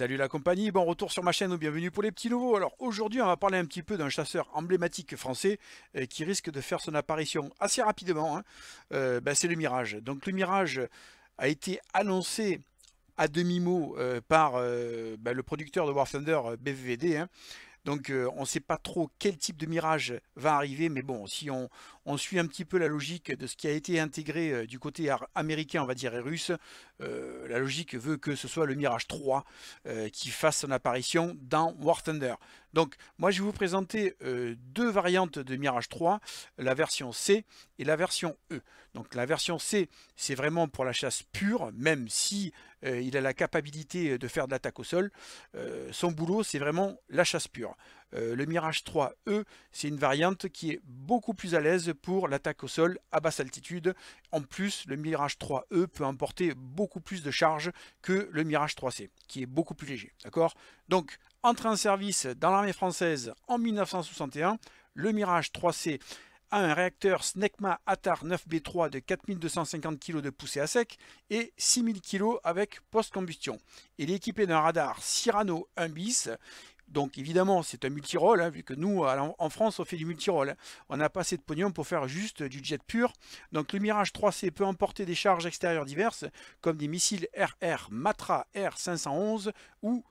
Salut la compagnie, bon retour sur ma chaîne ou bienvenue pour les petits nouveaux. Alors aujourd'hui on va parler un petit peu d'un chasseur emblématique français euh, qui risque de faire son apparition assez rapidement, hein. euh, ben, c'est le Mirage. Donc le Mirage a été annoncé à demi-mot euh, par ben, le producteur de War Thunder BVVD, hein. Donc euh, on ne sait pas trop quel type de mirage va arriver, mais bon, si on, suit un petit peu la logique de ce qui a été intégré euh, du côté américain, on va dire, et russe, euh, la logique veut que ce soit le mirage 3 qui fasse son apparition dans War Thunder. Donc moi je vais vous présenter deux variantes de mirage 3, la version C et la version E. Donc la version C, c'est vraiment pour la chasse pure, même si euh, il a la capacité euh, de faire de l'attaque au sol. Euh, son boulot, c'est vraiment la chasse pure. le Mirage 3, E, c'est une variante qui est beaucoup plus à l'aise pour l'attaque au sol à basse altitude. En plus, le Mirage 3E peut emporter beaucoup plus de charges que le Mirage 3C, qui est beaucoup plus léger. D'accord Donc, entré en service dans l'armée française en 1961, le Mirage 3C a un réacteur SNECMA ATAR 9B3 de 4250 kg de poussée à sec et 6000 kg avec post-combustion. Il est équipé d'un radar Cyrano 1 bis. Donc évidemment, c'est un multi roll hein, vu que nous, en France, on fait du multi-roll. On n'a pas assez de pognon pour faire juste du jet pur. Donc le Mirage 3C peut emporter des charges extérieures diverses, comme des missiles RR Matra R511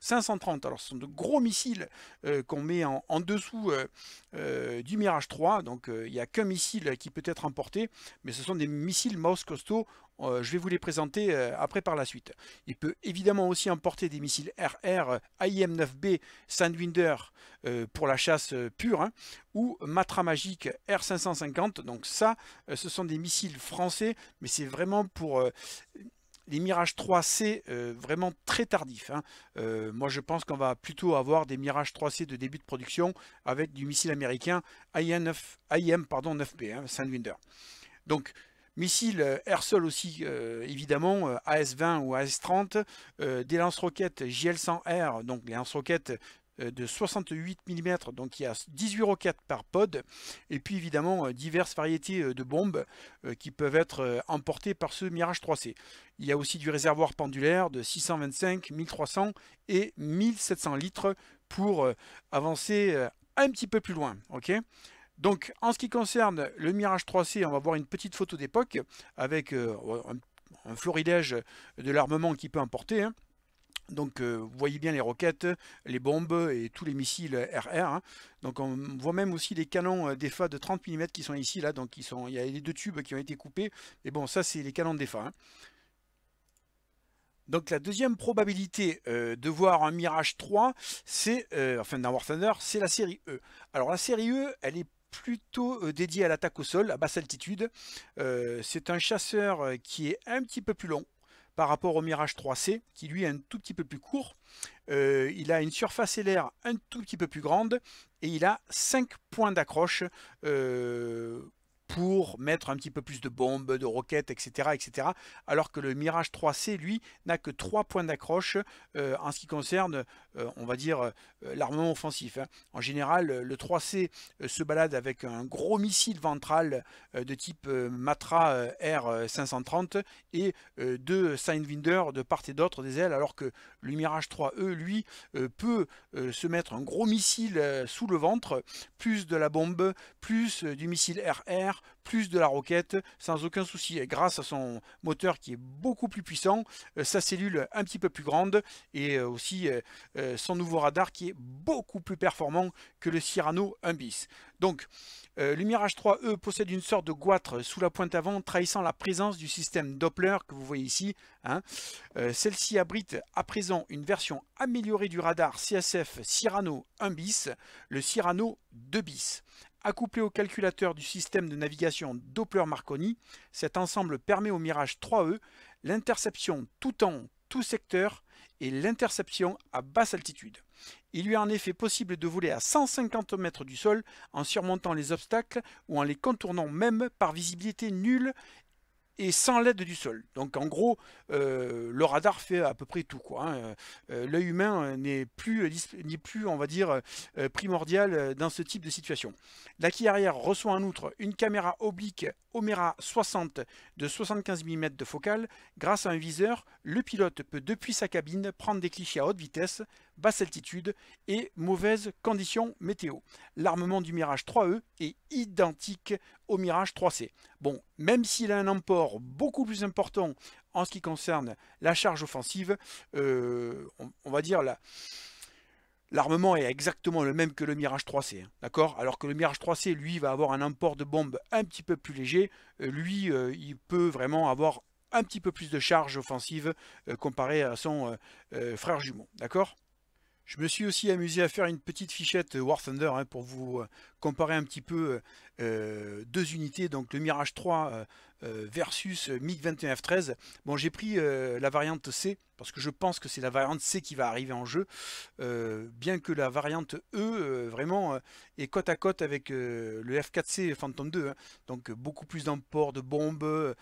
530. Alors ce sont de gros missiles euh, qu'on met en, dessous euh, euh, du Mirage 3, donc il n'y a qu'un missile qui peut être emporté, mais ce sont des missiles mouse costauds, je vais vous les présenter après par la suite. Il peut évidemment aussi emporter des missiles RR, AIM-9B, Sandwinder pour la chasse pure, hein, ou Matra Magique R550. Donc ça, ce sont des missiles français, mais c'est vraiment pour les mirages 3C euh, vraiment très tardif. Hein. Euh, moi, je pense qu'on va plutôt avoir des Mirage 3C de début de production avec du missile américain aim 9P, hein, Sandwinder. Donc, missile euh, air-sol aussi, évidemment, AS-20 ou AS-30, des lance-roquettes JL-100R, donc les lance-roquettes euh, de 68 mm, donc il y a 18 roquettes par pod, et puis évidemment euh, diverses variétés euh, de bombes qui peuvent être emportées par ce Mirage 3C. Il y a aussi du réservoir pendulaire de 625, 1300 et 1700 litres pour avancer un petit peu plus loin. ok donc en ce qui concerne le Mirage 3C, on va voir une petite photo d'époque avec un, florilège de l'armement qui peut emporter, hein. Donc euh, vous voyez bien les roquettes, les bombes et tous les missiles RR. Hein. Donc on voit même aussi les canons euh, d'EFA de 30 mm qui sont ici là. Donc sont, il y a les deux tubes qui ont été coupés. Et bon, ça c'est les canons d'EFA. Hein. Donc la deuxième probabilité euh, de voir un Mirage 3, c'est enfin d'un War Thunder, c'est la série E. Alors la série E, elle est plutôt dédiée à l'attaque au sol, à basse altitude. c'est un chasseur qui est un petit peu plus long, par rapport au Mirage 3C, qui lui est un tout petit peu plus court. Euh, il a une surface LR un tout petit peu plus grande et il a 5 points d'accroche euh, pour mettre un petit peu plus de bombes, de roquettes, etc. etc. alors que le Mirage 3C, lui, n'a que 3 points d'accroche euh, en ce qui concerne, euh, on va dire, euh, l'armement offensif. Hein. En général, le 3C se balade avec un gros missile ventral de type Matra R530 et deux Sidewinder de part et d'autre des ailes, alors que le Mirage 3E, lui, peut se mettre un gros missile sous le ventre, plus de la bombe, plus du missile RR, plus de la roquette sans aucun souci. grâce à son moteur qui est beaucoup plus puissant, euh, sa cellule un petit peu plus grande et euh, aussi euh, son nouveau radar qui est beaucoup plus performant que le Cyrano 1 bis. Donc le Mirage 3E possède une sorte de goitre sous la pointe avant trahissant la présence du système Doppler que vous voyez ici. Hein. Celle-ci abrite à présent une version améliorée du radar CSF Cyrano 1 bis, le Cyrano 2 bis. Accouplé au calculateur du système de navigation Doppler-Marconi, cet ensemble permet au Mirage 3E l'interception tout temps, tout secteur et l'interception à basse altitude. Il lui est en effet possible de voler à 150 mètres du sol en surmontant les obstacles ou en les contournant même par visibilité nulle et sans l'aide du sol. Donc en gros, euh, le radar fait à peu près tout. quoi. Hein. Euh, l'œil humain euh, n'est plus, n'est plus, on va dire, primordial dans ce type de situation. La quille arrière reçoit en outre une caméra oblique Omera 60 de 75 mm de focale. Grâce à un viseur, le pilote peut depuis sa cabine prendre des clichés à haute vitesse basse altitude et mauvaises conditions météo. L'armement du Mirage 3E est identique au Mirage 3C. Bon, même s'il a un emport beaucoup plus important en ce qui concerne la charge offensive, euh, on, va dire là, L'armement est exactement le même que le Mirage 3C, hein, d'accord Alors que le Mirage 3C, lui, va avoir un emport de bombe un petit peu plus léger. Euh, lui, euh, il peut vraiment avoir un petit peu plus de charge offensive comparé à son frère jumeau, d'accord je me suis aussi amusé à faire une petite fichette euh, War Thunder hein, pour vous euh, comparer un petit peu euh, deux unités, donc le Mirage 3 euh, versus mig F-13, Bon, j'ai pris euh, la variante C, parce que je pense que c'est la variante C qui va arriver en jeu, euh, bien que la variante E, vraiment, est côte à côte avec le F4C Phantom 2. Hein. Donc, beaucoup plus d'emport de bombes,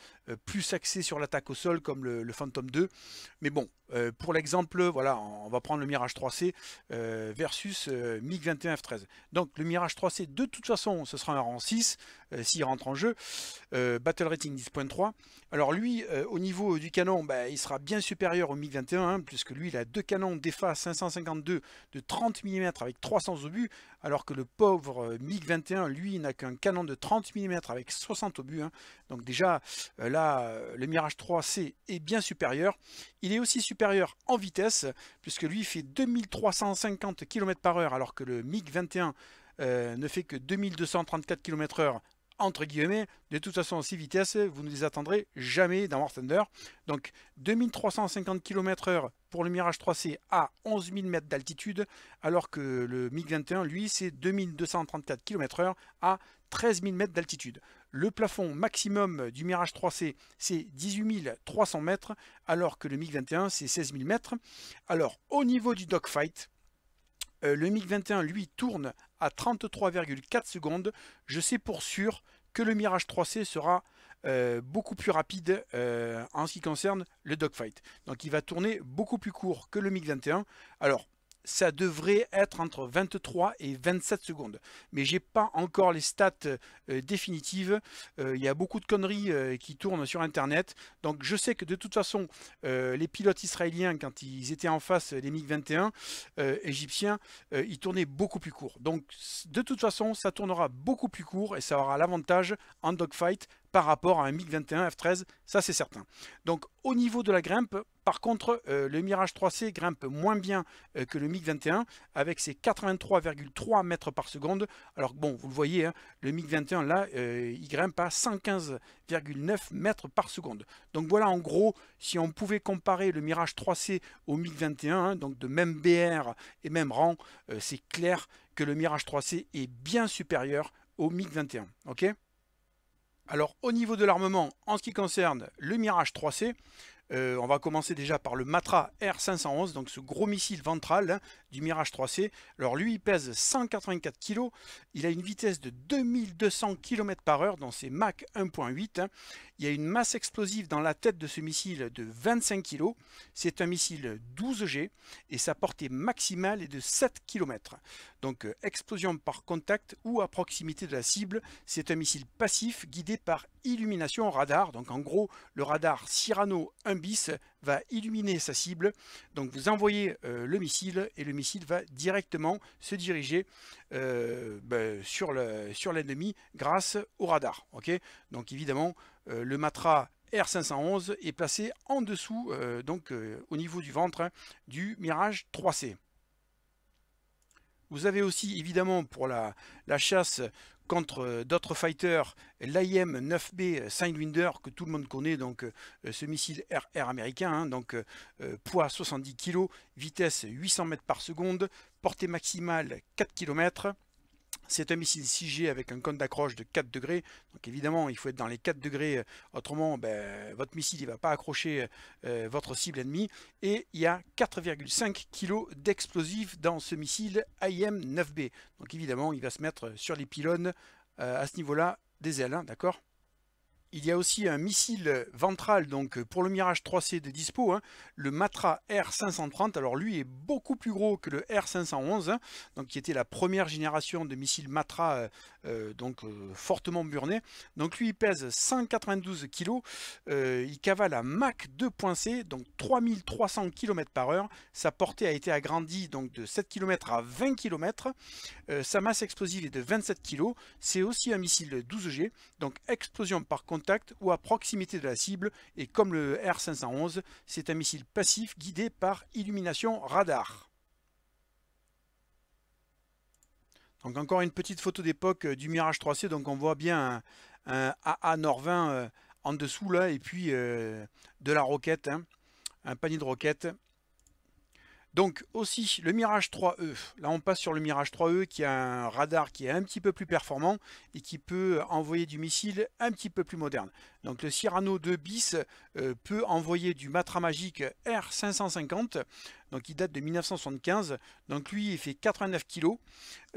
plus axé sur l'attaque au sol, comme le, Phantom 2. Mais bon, pour l'exemple, voilà, on va prendre le Mirage 3C versus MiG-21 F13. Donc, le Mirage 3C, de toute façon, ce sera un rang 6, s'il rentre en jeu. Battle 10.3. Alors lui, euh, au niveau du canon, bah, il sera bien supérieur au MiG-21, hein, puisque lui, il a deux canons d'EFA 552 de 30 mm avec 300 obus, alors que le pauvre euh, MiG-21, lui, n'a qu'un canon de 30 mm avec 60 obus. Hein. Donc déjà, euh, là, le Mirage 3C est bien supérieur. Il est aussi supérieur en vitesse, puisque lui fait 2350 km par heure, alors que le MiG-21 ne fait que 2234 km/h entre guillemets, de toute façon, si vitesses, vous ne les attendrez jamais dans War Thunder. Donc 2350 km/h pour le Mirage 3C à 11 000 mètres d'altitude, alors que le MiG-21, lui, c'est 2234 km/h à 13 000 mètres d'altitude. Le plafond maximum du Mirage 3C, c'est 18 300 mètres, alors que le MiG-21, c'est 16 000 mètres. Alors, au niveau du dogfight, euh, le MiG-21, lui, tourne à 33,4 secondes. Je sais pour sûr que le Mirage 3C sera euh, beaucoup plus rapide euh, en ce qui concerne le dogfight. Donc il va tourner beaucoup plus court que le MiG-21. Alors ça devrait être entre 23 et 27 secondes. Mais j'ai pas encore les stats euh, définitives. Euh, il y a beaucoup de conneries euh, qui tournent sur Internet. Donc je sais que de toute façon, les pilotes israéliens, quand ils étaient en face des MiG-21 égyptiens, ils tournaient beaucoup plus court. Donc de toute façon, ça tournera beaucoup plus court et ça aura l'avantage en dogfight par rapport à un MiG-21 F-13, ça c'est certain. Donc au niveau de la grimpe, par contre, euh, le Mirage 3C grimpe moins bien euh, que le MiG-21 avec ses 83,3 mètres par seconde. Alors bon, vous le voyez, hein, le MiG-21 là, euh, il grimpe à 115,9 mètres par seconde. Donc voilà, en gros, si on pouvait comparer le Mirage 3C au MiG-21, hein, donc de même BR et même rang, c'est clair que le Mirage 3C est bien supérieur au MiG-21. Ok alors au niveau de l'armement, en ce qui concerne le Mirage 3C, euh, on va commencer déjà par le Matra R511, donc ce gros missile ventral hein, du Mirage 3C. Alors lui, il pèse 184 kg, il a une vitesse de 2200 km par heure, dans ses Mach 1.8. Hein. Il y a une masse explosive dans la tête de ce missile de 25 kg. C'est un missile 12G et sa portée maximale est de 7 km. Donc euh, explosion par contact ou à proximité de la cible. C'est un missile passif guidé par illumination radar. Donc en gros, le radar Cyrano 1 bis va illuminer sa cible. Donc vous envoyez euh, le missile et le missile va directement se diriger euh, ben, sur le sur l'ennemi grâce au radar. ok donc évidemment, euh, le Matra R511 est placé en dessous, donc au niveau du ventre, du Mirage 3C. Vous avez aussi évidemment pour la, la chasse contre euh, d'autres fighters, l'IM-9B euh, Sidewinder que tout le monde connaît, donc euh, ce missile RR américain, hein, donc poids 70 kg, vitesse 800 mètres par seconde, portée maximale 4 km, c'est un missile 6G avec un cône d'accroche de 4 degrés. Donc évidemment, il faut être dans les 4 degrés. Euh, autrement, ben, votre missile ne va pas accrocher euh, euh, votre cible ennemie. Et il y a 4,5 kg d'explosifs dans ce missile IM-9B. Donc évidemment, il va se mettre sur les pylônes à ce niveau-là des ailes. Hein, d'accord il y a aussi un missile ventral donc euh, pour le Mirage 3C de dispo, hein, le Matra R530. Alors lui est beaucoup plus gros que le R511, hein, donc qui était la première génération de missiles Matra euh, euh, donc fortement burné. Donc lui il pèse 192 kg, il cavale à Mach 2.c, donc 3300 km par heure. Sa portée a été agrandie donc de 7 km à 20 km. sa masse explosive est de 27 kg. C'est aussi un missile 12G, donc explosion par contre ou à proximité de la cible et comme le R511, c'est un missile passif guidé par illumination radar. Donc encore une petite photo d'époque euh, du Mirage 3C, donc on voit bien un, AA Norvin euh, en dessous là et puis euh, de la roquette, hein, un panier de roquettes donc aussi le Mirage 3E, là on passe sur le Mirage 3E qui a un radar qui est un petit peu plus performant et qui peut envoyer du missile un petit peu plus moderne. Donc le Cyrano 2 bis euh, peut envoyer du Matra Magique R550 donc il date de 1975, donc lui il fait 89 kg,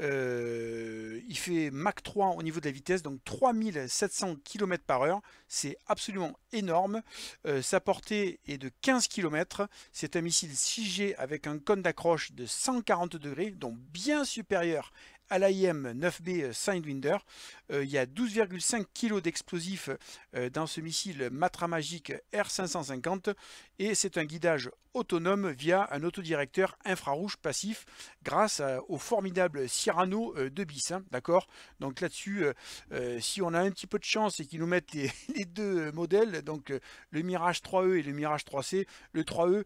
euh, il fait Mach 3 au niveau de la vitesse, donc 3700 km par heure, c'est absolument énorme, euh, sa portée est de 15 km, c'est un missile 6G avec un cône d'accroche de 140 degrés, donc bien supérieur à l'AIM 9B Sidewinder. Euh, il y a 12,5 kg d'explosifs euh, dans ce missile Matra Magic R550 et c'est un guidage autonome via un autodirecteur infrarouge passif grâce au formidable Cyrano euh, de bis. Hein, d'accord Donc là-dessus, si on a un petit peu de chance et qu'ils nous mettent les, deux modèles, donc le Mirage 3E et le Mirage 3C, le 3E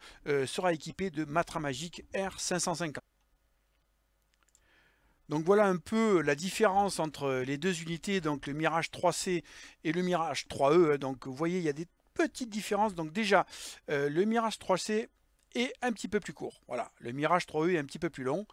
sera équipé de Matra Magic R550. Donc voilà un peu la différence entre les deux unités, donc le Mirage 3C et le Mirage 3E. Donc vous voyez, il y a des petites différences. Donc déjà, euh, le Mirage 3C est un petit peu plus court. Voilà, le Mirage 3E est un petit peu plus long.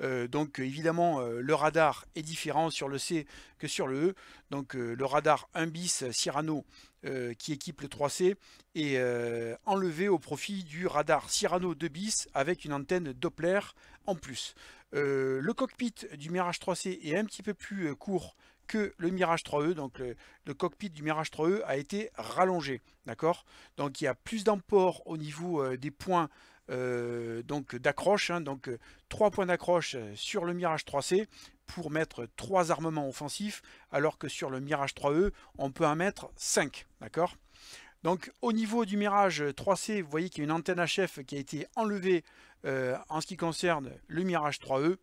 Euh, donc évidemment, euh, le radar est différent sur le C que sur le E. Donc le radar 1 bis Cyrano euh, qui équipe le 3C et euh, enlevé au profit du radar Cyrano 2 bis avec une antenne Doppler en plus. Euh, le cockpit du Mirage 3C est un petit peu plus court que le Mirage 3E, donc le, cockpit du Mirage 3E a été rallongé, d'accord Donc il y a plus d'emport au niveau des points d'accroche, hein, donc trois points d'accroche sur le Mirage 3C pour mettre 3 armements offensifs, alors que sur le Mirage 3E, on peut en mettre 5, d'accord donc au niveau du Mirage 3C, vous voyez qu'il y a une antenne HF qui a été enlevée euh, en ce qui concerne le Mirage 3E,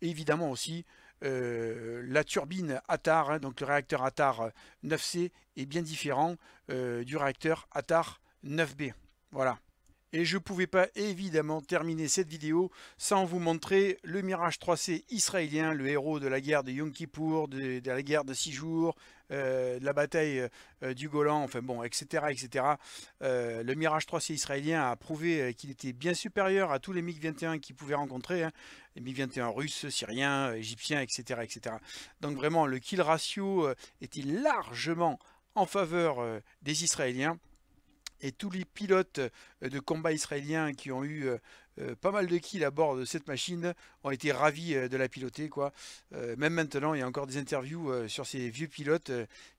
évidemment aussi euh, la turbine ATAR, hein, donc le réacteur ATAR 9C est bien différent euh, du réacteur ATAR 9B. Voilà. Et je ne pouvais pas évidemment terminer cette vidéo sans vous montrer le Mirage 3C israélien, le héros de la guerre de Yom Kippour, de, la guerre de Six jours, euh, de la bataille euh, du Golan, enfin bon, etc. etc. Euh, le Mirage 3C israélien a prouvé qu'il était bien supérieur à tous les MiG-21 qu'il pouvait rencontrer, hein. les MiG-21 russes, syriens, égyptiens, etc., etc. Donc vraiment, le kill ratio était largement en faveur des Israéliens et tous les pilotes euh, de combat israéliens qui ont eu euh, euh, pas mal de kills à bord de cette machine ont été ravis euh, de la piloter. Quoi. Euh, même maintenant, il y a encore des interviews euh, sur ces vieux pilotes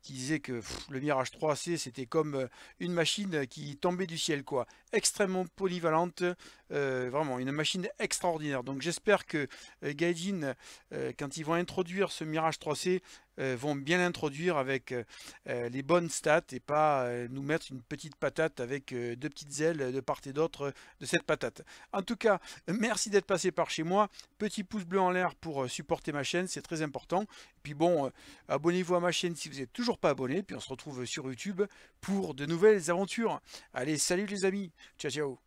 qui disaient que le Mirage 3C, c'était comme une machine qui tombait du ciel. Quoi. Extrêmement polyvalente, vraiment une machine extraordinaire. Donc j'espère que Gaijin, quand ils vont introduire ce Mirage 3C, vont bien l'introduire avec les bonnes stats et pas nous mettre une petite patate avec deux petites ailes de part et d'autre de cette patate. En tout cas, merci d'être passé par chez moi. Petit pouce bleu en l'air pour euh, supporter ma chaîne, c'est très important. puis bon, euh, abonnez-vous à ma chaîne si vous n'êtes toujours pas abonné. Puis on se retrouve sur YouTube pour de nouvelles aventures. Allez, salut les amis. Ciao, ciao.